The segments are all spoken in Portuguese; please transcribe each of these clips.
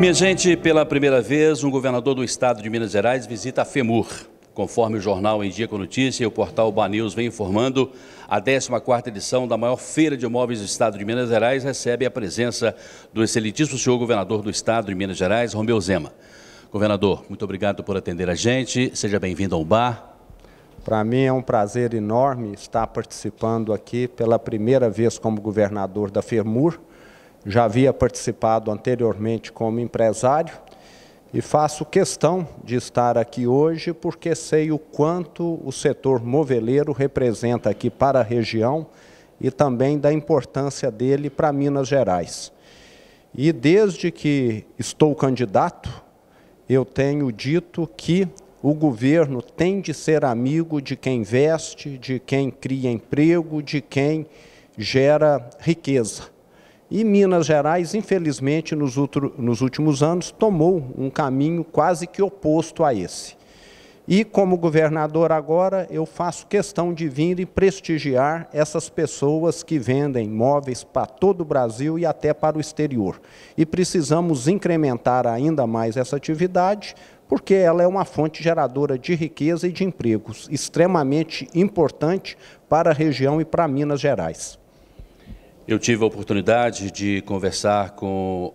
Minha gente, pela primeira vez, um governador do estado de Minas Gerais visita a FEMUR. Conforme o jornal Em Dia com Notícia e o portal Banews vem informando, a 14ª edição da maior feira de imóveis do estado de Minas Gerais recebe a presença do excelentíssimo senhor governador do estado de Minas Gerais, Romeu Zema. Governador, muito obrigado por atender a gente. Seja bem-vindo ao bar. Para mim é um prazer enorme estar participando aqui pela primeira vez como governador da FEMUR já havia participado anteriormente como empresário e faço questão de estar aqui hoje porque sei o quanto o setor moveleiro representa aqui para a região e também da importância dele para Minas Gerais. E desde que estou candidato, eu tenho dito que o governo tem de ser amigo de quem investe, de quem cria emprego, de quem gera riqueza. E Minas Gerais, infelizmente, nos, outro, nos últimos anos, tomou um caminho quase que oposto a esse. E como governador agora, eu faço questão de vir e prestigiar essas pessoas que vendem imóveis para todo o Brasil e até para o exterior. E precisamos incrementar ainda mais essa atividade, porque ela é uma fonte geradora de riqueza e de empregos, extremamente importante para a região e para Minas Gerais. Eu tive a oportunidade de conversar com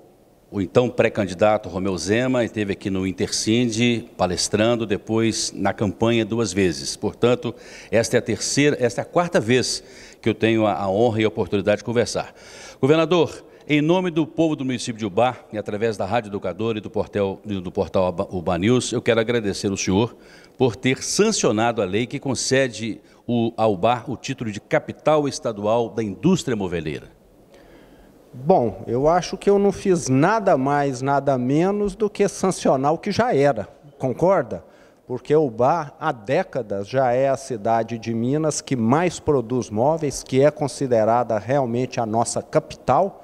o então pré-candidato Romeu Zema, e esteve aqui no Intercinde palestrando, depois na campanha duas vezes. Portanto, esta é a terceira, esta é a quarta vez que eu tenho a, honra e a oportunidade de conversar. Governador, em nome do povo do município de Ubar e através da Rádio Educadora e do portal, do portal Ubá News, eu quero agradecer ao senhor por ter sancionado a lei que concede o, ao Ubar o título de capital estadual da indústria moveleira. Bom, eu acho que eu não fiz nada mais, nada menos do que sancionar o que já era, concorda? Porque o Ubá, há décadas, já é a cidade de Minas que mais produz móveis, que é considerada realmente a nossa capital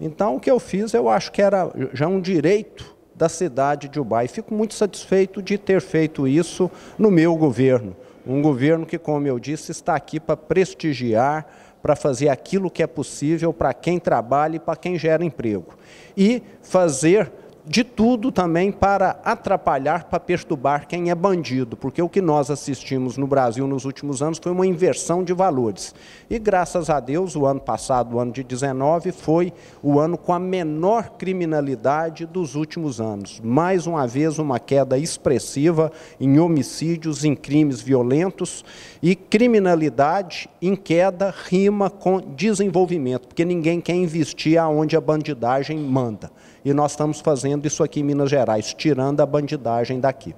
então, o que eu fiz, eu acho que era já um direito da cidade de Ubá. E fico muito satisfeito de ter feito isso no meu governo. Um governo que, como eu disse, está aqui para prestigiar, para fazer aquilo que é possível para quem trabalha e para quem gera emprego. E fazer de tudo também para atrapalhar, para perturbar quem é bandido, porque o que nós assistimos no Brasil nos últimos anos foi uma inversão de valores. E graças a Deus, o ano passado, o ano de 19, foi o ano com a menor criminalidade dos últimos anos. Mais uma vez, uma queda expressiva em homicídios, em crimes violentos e criminalidade em queda rima com desenvolvimento, porque ninguém quer investir aonde a bandidagem manda e nós estamos fazendo isso aqui em Minas Gerais, tirando a bandidagem daqui.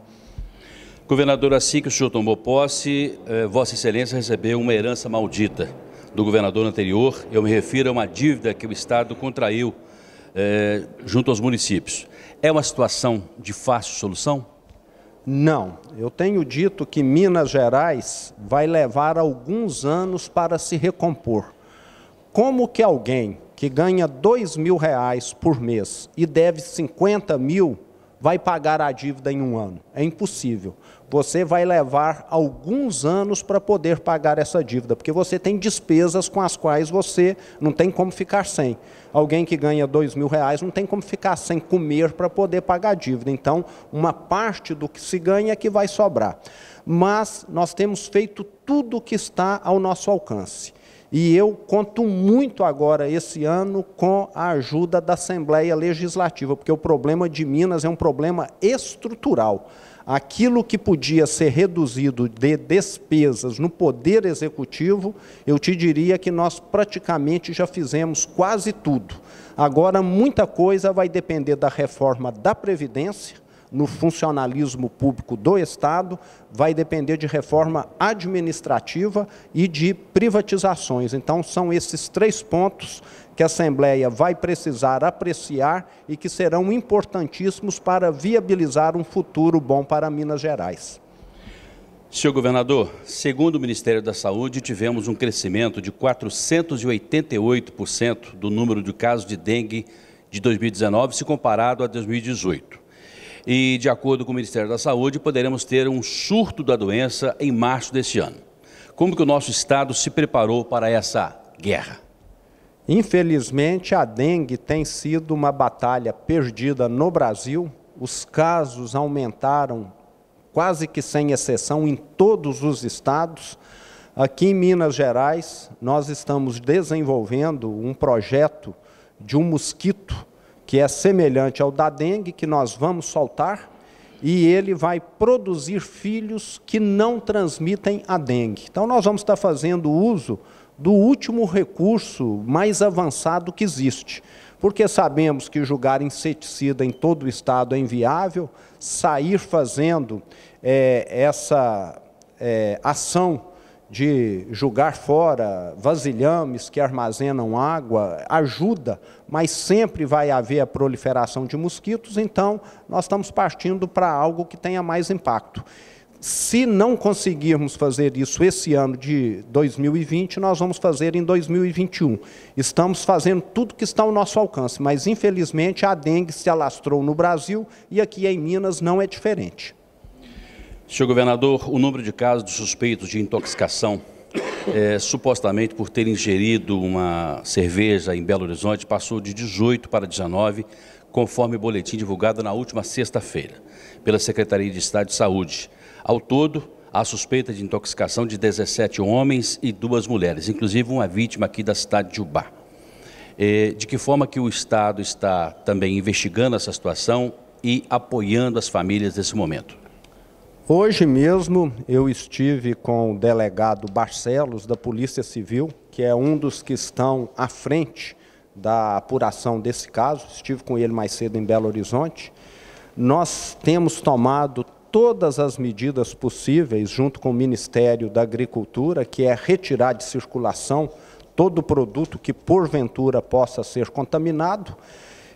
Governador, assim que o senhor tomou posse, eh, Vossa Excelência recebeu uma herança maldita do governador anterior. Eu me refiro a uma dívida que o Estado contraiu eh, junto aos municípios. É uma situação de fácil solução? Não. Eu tenho dito que Minas Gerais vai levar alguns anos para se recompor. Como que alguém que ganha dois mil reais por mês e deve 50 mil, vai pagar a dívida em um ano. É impossível. Você vai levar alguns anos para poder pagar essa dívida, porque você tem despesas com as quais você não tem como ficar sem. Alguém que ganha dois mil reais não tem como ficar sem comer para poder pagar a dívida. Então, uma parte do que se ganha é que vai sobrar. Mas nós temos feito tudo o que está ao nosso alcance. E eu conto muito agora, esse ano, com a ajuda da Assembleia Legislativa, porque o problema de Minas é um problema estrutural. Aquilo que podia ser reduzido de despesas no Poder Executivo, eu te diria que nós praticamente já fizemos quase tudo. Agora, muita coisa vai depender da reforma da Previdência, no funcionalismo público do Estado vai depender de reforma administrativa e de privatizações. Então, são esses três pontos que a Assembleia vai precisar apreciar e que serão importantíssimos para viabilizar um futuro bom para Minas Gerais. Senhor governador, segundo o Ministério da Saúde, tivemos um crescimento de 488% do número de casos de dengue de 2019 se comparado a 2018 e, de acordo com o Ministério da Saúde, poderemos ter um surto da doença em março deste ano. Como que o nosso Estado se preparou para essa guerra? Infelizmente, a dengue tem sido uma batalha perdida no Brasil. Os casos aumentaram quase que sem exceção em todos os estados. Aqui em Minas Gerais, nós estamos desenvolvendo um projeto de um mosquito que é semelhante ao da dengue, que nós vamos soltar, e ele vai produzir filhos que não transmitem a dengue. Então, nós vamos estar fazendo uso do último recurso mais avançado que existe. Porque sabemos que julgar inseticida em todo o estado é inviável, sair fazendo é, essa é, ação de julgar fora vasilhames que armazenam água, ajuda, mas sempre vai haver a proliferação de mosquitos, então nós estamos partindo para algo que tenha mais impacto. Se não conseguirmos fazer isso esse ano de 2020, nós vamos fazer em 2021. Estamos fazendo tudo que está ao nosso alcance, mas infelizmente a dengue se alastrou no Brasil e aqui em Minas não é diferente. Senhor governador, o número de casos suspeitos de intoxicação, é, supostamente por ter ingerido uma cerveja em Belo Horizonte, passou de 18 para 19, conforme o boletim divulgado na última sexta-feira pela Secretaria de Estado de Saúde. Ao todo, há suspeita de intoxicação de 17 homens e duas mulheres, inclusive uma vítima aqui da cidade de Ubá. É, de que forma que o Estado está também investigando essa situação e apoiando as famílias nesse momento? Hoje mesmo eu estive com o delegado Barcelos, da Polícia Civil, que é um dos que estão à frente da apuração desse caso. Estive com ele mais cedo em Belo Horizonte. Nós temos tomado todas as medidas possíveis, junto com o Ministério da Agricultura, que é retirar de circulação todo produto que porventura possa ser contaminado.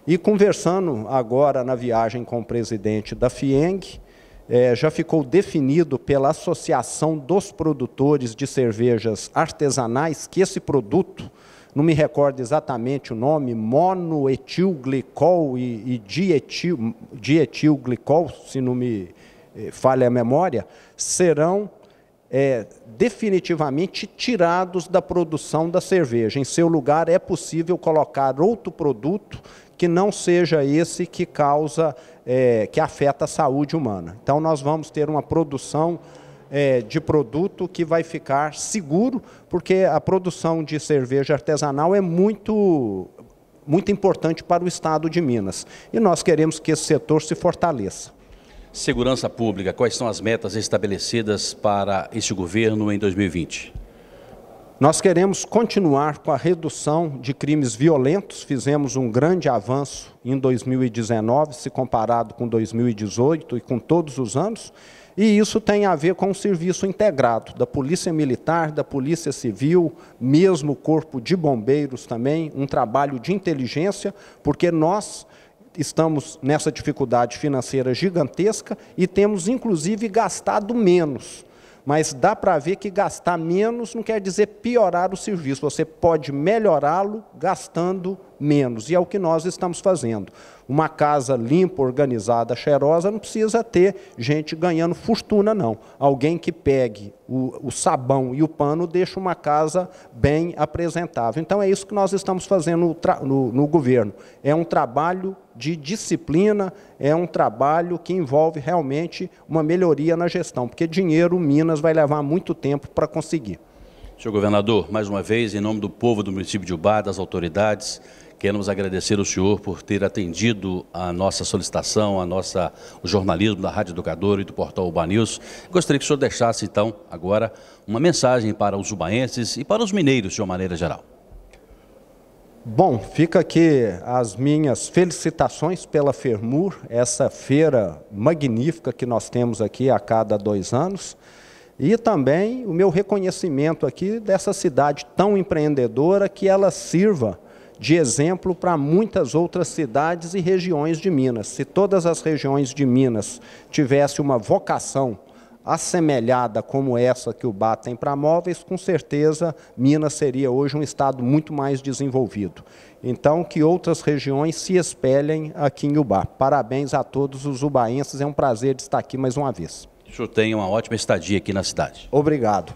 E conversando agora na viagem com o presidente da FIENG, é, já ficou definido pela Associação dos Produtores de Cervejas Artesanais que esse produto, não me recordo exatamente o nome, monoetilglicol e, e dietil, dietilglicol, se não me eh, falha a memória, serão é, definitivamente tirados da produção da cerveja. Em seu lugar, é possível colocar outro produto que não seja esse que causa, é, que afeta a saúde humana. Então, nós vamos ter uma produção é, de produto que vai ficar seguro, porque a produção de cerveja artesanal é muito muito importante para o estado de Minas. E nós queremos que esse setor se fortaleça. Segurança Pública, quais são as metas estabelecidas para este governo em 2020? Nós queremos continuar com a redução de crimes violentos, fizemos um grande avanço em 2019, se comparado com 2018 e com todos os anos, e isso tem a ver com o serviço integrado da Polícia Militar, da Polícia Civil, mesmo Corpo de Bombeiros também, um trabalho de inteligência, porque nós estamos nessa dificuldade financeira gigantesca e temos, inclusive, gastado menos. Mas dá para ver que gastar menos não quer dizer piorar o serviço, você pode melhorá-lo gastando menos. E é o que nós estamos fazendo. Uma casa limpa, organizada, cheirosa, não precisa ter gente ganhando fortuna, não. Alguém que pegue o, o sabão e o pano deixa uma casa bem apresentável. Então é isso que nós estamos fazendo no, no, no governo. É um trabalho de disciplina, é um trabalho que envolve realmente uma melhoria na gestão, porque dinheiro, Minas, vai levar muito tempo para conseguir. Senhor governador, mais uma vez, em nome do povo do município de Ubar, das autoridades, Queremos agradecer ao senhor por ter atendido a nossa solicitação, a nossa, o jornalismo da Rádio Educadora e do portal Uba News. Gostaria que o senhor deixasse, então, agora, uma mensagem para os ubaenses e para os mineiros, de uma maneira geral. Bom, fica aqui as minhas felicitações pela Fermur, essa feira magnífica que nós temos aqui a cada dois anos. E também o meu reconhecimento aqui dessa cidade tão empreendedora que ela sirva de exemplo para muitas outras cidades e regiões de Minas. Se todas as regiões de Minas tivessem uma vocação assemelhada como essa que o BA tem para móveis, com certeza Minas seria hoje um estado muito mais desenvolvido. Então, que outras regiões se espelhem aqui em Ubá. Parabéns a todos os ubaenses, é um prazer estar aqui mais uma vez. O senhor tem uma ótima estadia aqui na cidade. Obrigado.